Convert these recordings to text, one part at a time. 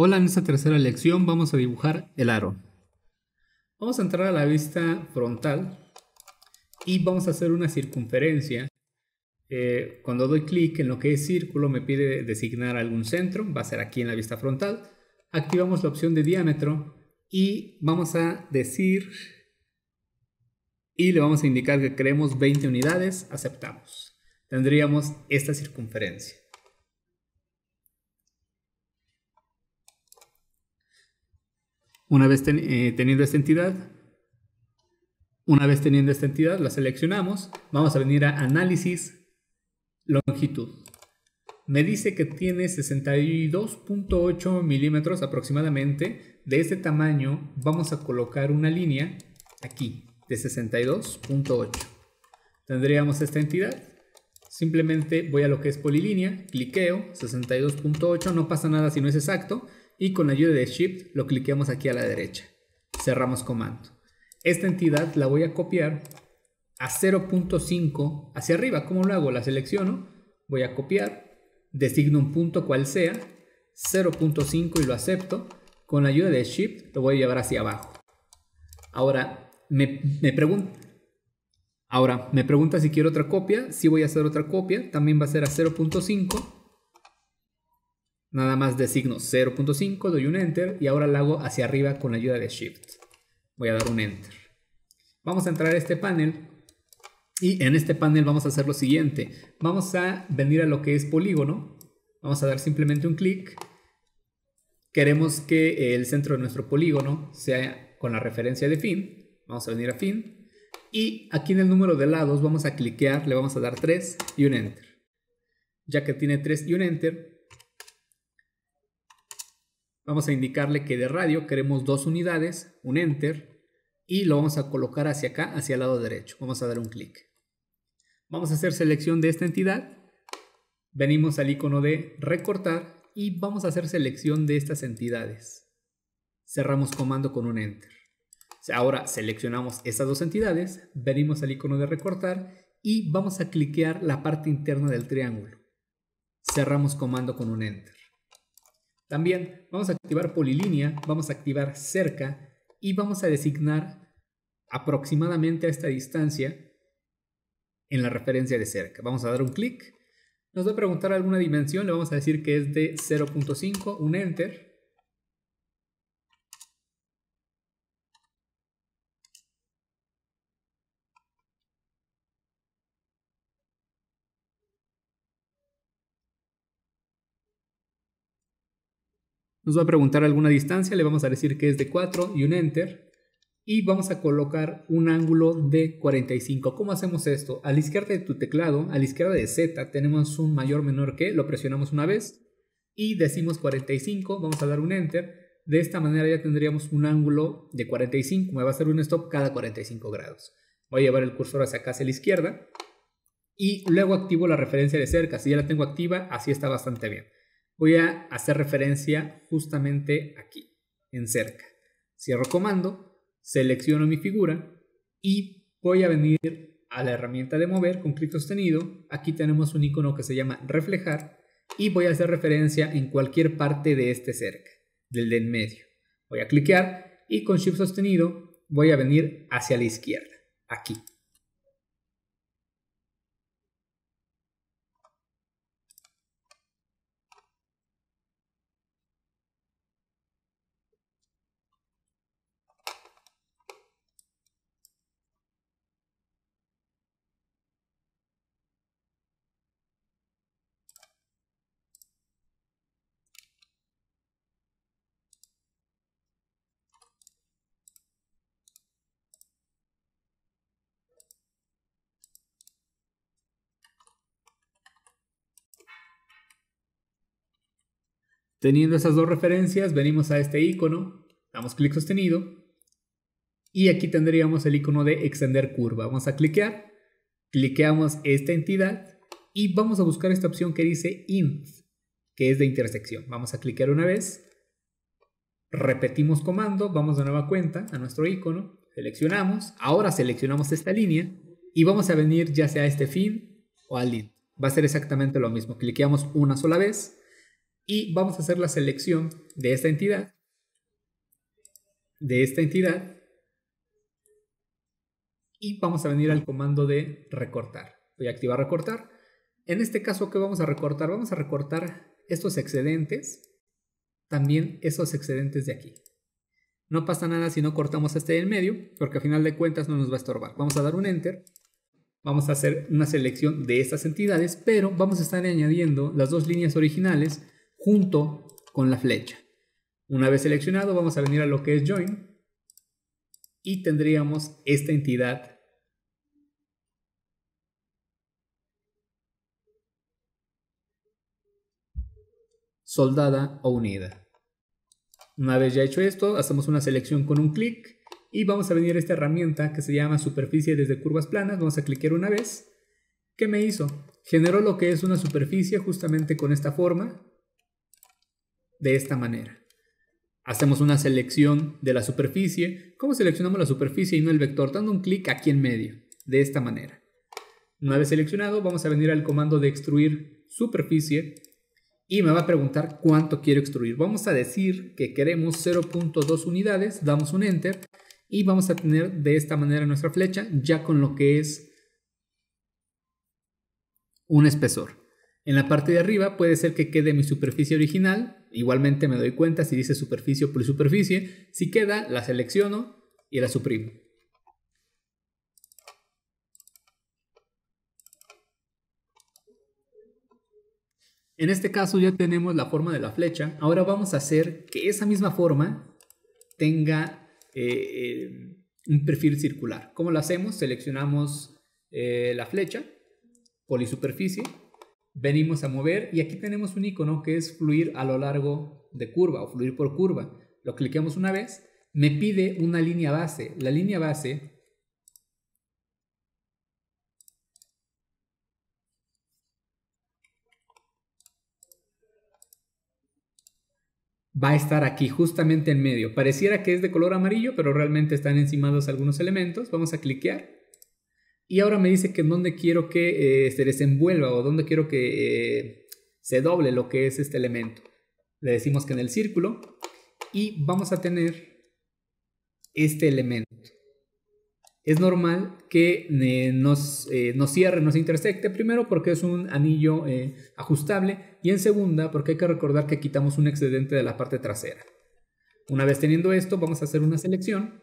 Hola, en esta tercera lección vamos a dibujar el aro. Vamos a entrar a la vista frontal y vamos a hacer una circunferencia. Eh, cuando doy clic en lo que es círculo me pide designar algún centro, va a ser aquí en la vista frontal. Activamos la opción de diámetro y vamos a decir y le vamos a indicar que queremos 20 unidades, aceptamos. Tendríamos esta circunferencia. Una vez eh, teniendo esta entidad, una vez teniendo esta entidad, la seleccionamos, vamos a venir a análisis longitud. Me dice que tiene 62.8 milímetros aproximadamente. De este tamaño vamos a colocar una línea aquí, de 62.8. Tendríamos esta entidad. Simplemente voy a lo que es polilínea, cliqueo, 62.8, no pasa nada si no es exacto y con la ayuda de Shift lo cliqueamos aquí a la derecha. Cerramos comando. Esta entidad la voy a copiar a 0.5 hacia arriba. ¿Cómo lo hago? La selecciono, voy a copiar, designo un punto cual sea, 0.5 y lo acepto. Con la ayuda de Shift lo voy a llevar hacia abajo. Ahora me, Ahora, me pregunta si quiero otra copia, si voy a hacer otra copia, también va a ser a 0.5 nada más designo 0.5, doy un enter y ahora lo hago hacia arriba con la ayuda de shift. Voy a dar un enter. Vamos a entrar a este panel y en este panel vamos a hacer lo siguiente. Vamos a venir a lo que es polígono. Vamos a dar simplemente un clic. Queremos que el centro de nuestro polígono sea con la referencia de fin. Vamos a venir a fin. Y aquí en el número de lados vamos a cliquear, le vamos a dar 3 y un enter. Ya que tiene 3 y un enter, vamos a indicarle que de radio queremos dos unidades, un enter, y lo vamos a colocar hacia acá, hacia el lado derecho. Vamos a dar un clic. Vamos a hacer selección de esta entidad. Venimos al icono de recortar y vamos a hacer selección de estas entidades. Cerramos comando con un enter. Ahora seleccionamos estas dos entidades, venimos al icono de recortar y vamos a cliquear la parte interna del triángulo. Cerramos comando con un enter. También vamos a activar polilínea, vamos a activar cerca y vamos a designar aproximadamente a esta distancia en la referencia de cerca. Vamos a dar un clic, nos va a preguntar alguna dimensión, le vamos a decir que es de 0.5, un enter, Nos va a preguntar alguna distancia, le vamos a decir que es de 4 y un enter. Y vamos a colocar un ángulo de 45. ¿Cómo hacemos esto? A la izquierda de tu teclado, a la izquierda de Z, tenemos un mayor menor que, lo presionamos una vez y decimos 45, vamos a dar un enter. De esta manera ya tendríamos un ángulo de 45, me va a hacer un stop cada 45 grados. Voy a llevar el cursor hacia acá, hacia la izquierda. Y luego activo la referencia de cerca. Si ya la tengo activa, así está bastante bien voy a hacer referencia justamente aquí, en cerca. Cierro comando, selecciono mi figura y voy a venir a la herramienta de mover con clic sostenido. Aquí tenemos un icono que se llama reflejar y voy a hacer referencia en cualquier parte de este cerca, del de en medio. Voy a cliquear y con shift sostenido voy a venir hacia la izquierda, aquí. Teniendo esas dos referencias, venimos a este icono, damos clic sostenido y aquí tendríamos el icono de extender curva. Vamos a cliquear, cliqueamos esta entidad y vamos a buscar esta opción que dice int, que es de intersección. Vamos a cliquear una vez, repetimos comando, vamos de nueva cuenta a nuestro icono, seleccionamos, ahora seleccionamos esta línea y vamos a venir ya sea a este fin o al int. Va a ser exactamente lo mismo, cliqueamos una sola vez, y vamos a hacer la selección de esta entidad, de esta entidad, y vamos a venir al comando de recortar. Voy a activar recortar. En este caso, ¿qué vamos a recortar? Vamos a recortar estos excedentes, también esos excedentes de aquí. No pasa nada si no cortamos este del medio, porque a final de cuentas no nos va a estorbar. Vamos a dar un Enter. Vamos a hacer una selección de estas entidades, pero vamos a estar añadiendo las dos líneas originales junto con la flecha. Una vez seleccionado vamos a venir a lo que es Join y tendríamos esta entidad soldada o unida. Una vez ya hecho esto, hacemos una selección con un clic y vamos a venir a esta herramienta que se llama superficie desde curvas planas, vamos a clickear una vez. ¿Qué me hizo? Generó lo que es una superficie justamente con esta forma de esta manera. Hacemos una selección de la superficie. ¿Cómo seleccionamos la superficie y no el vector? Dando un clic aquí en medio, de esta manera. Una vez seleccionado, vamos a venir al comando de extruir superficie y me va a preguntar cuánto quiero extruir. Vamos a decir que queremos 0.2 unidades, damos un Enter y vamos a tener de esta manera nuestra flecha ya con lo que es un espesor. En la parte de arriba puede ser que quede mi superficie original, igualmente me doy cuenta si dice superficie o polisuperficie. si queda la selecciono y la suprimo. En este caso ya tenemos la forma de la flecha, ahora vamos a hacer que esa misma forma tenga eh, eh, un perfil circular. ¿Cómo lo hacemos? Seleccionamos eh, la flecha, polisuperficie, venimos a mover y aquí tenemos un icono que es fluir a lo largo de curva o fluir por curva. Lo cliqueamos una vez, me pide una línea base. La línea base va a estar aquí, justamente en medio. Pareciera que es de color amarillo, pero realmente están encimados algunos elementos. Vamos a cliquear y ahora me dice que en dónde quiero que eh, se desenvuelva o dónde quiero que eh, se doble lo que es este elemento. Le decimos que en el círculo y vamos a tener este elemento. Es normal que eh, nos, nos, cierre, nos intersecte, primero porque es un anillo ajustable y en segunda porque hay que recordar que quitamos un excedente de la parte trasera. Una vez teniendo esto, vamos a hacer una selección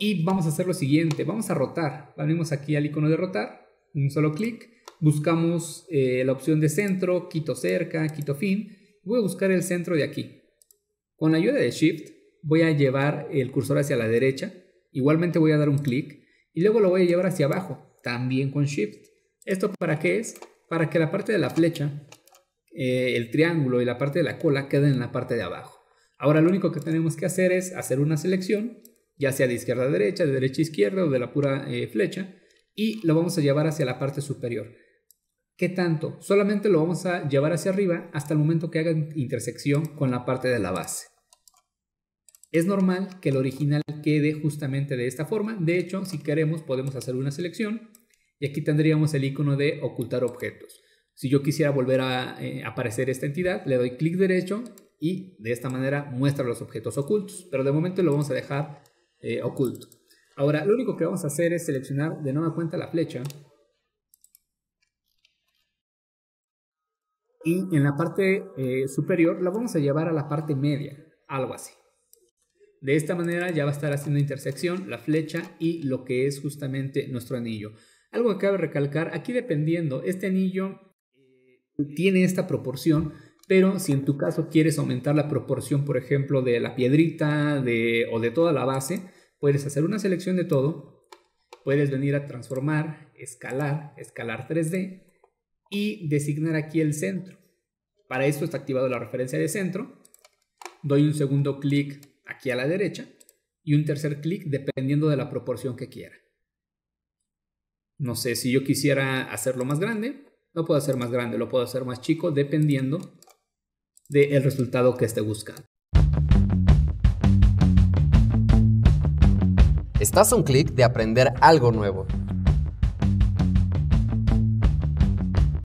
y vamos a hacer lo siguiente, vamos a rotar, venimos aquí al icono de rotar, un solo clic, buscamos eh, la opción de centro, quito cerca, quito fin, voy a buscar el centro de aquí. Con la ayuda de Shift voy a llevar el cursor hacia la derecha, igualmente voy a dar un clic y luego lo voy a llevar hacia abajo, también con Shift. ¿Esto para qué es? Para que la parte de la flecha, eh, el triángulo y la parte de la cola queden en la parte de abajo. Ahora lo único que tenemos que hacer es hacer una selección ya sea de izquierda a derecha, de derecha a izquierda o de la pura eh, flecha, y lo vamos a llevar hacia la parte superior. ¿Qué tanto? Solamente lo vamos a llevar hacia arriba hasta el momento que haga intersección con la parte de la base. Es normal que el original quede justamente de esta forma. De hecho, si queremos podemos hacer una selección y aquí tendríamos el icono de ocultar objetos. Si yo quisiera volver a eh, aparecer esta entidad, le doy clic derecho y de esta manera muestra los objetos ocultos. Pero de momento lo vamos a dejar eh, oculto. Ahora, lo único que vamos a hacer es seleccionar de nueva cuenta la flecha. Y en la parte eh, superior la vamos a llevar a la parte media, algo así. De esta manera ya va a estar haciendo intersección la flecha y lo que es justamente nuestro anillo. Algo que cabe recalcar, aquí dependiendo, este anillo eh, tiene esta proporción pero si en tu caso quieres aumentar la proporción, por ejemplo, de la piedrita o de toda la base, puedes hacer una selección de todo, puedes venir a transformar, escalar, escalar 3D y designar aquí el centro. Para esto está activado la referencia de centro. Doy un segundo clic aquí a la derecha y un tercer clic dependiendo de la proporción que quiera. No sé, si yo quisiera hacerlo más grande, lo puedo hacer más grande, lo puedo hacer más chico dependiendo de el resultado que esté buscando. Estás a un clic de aprender algo nuevo.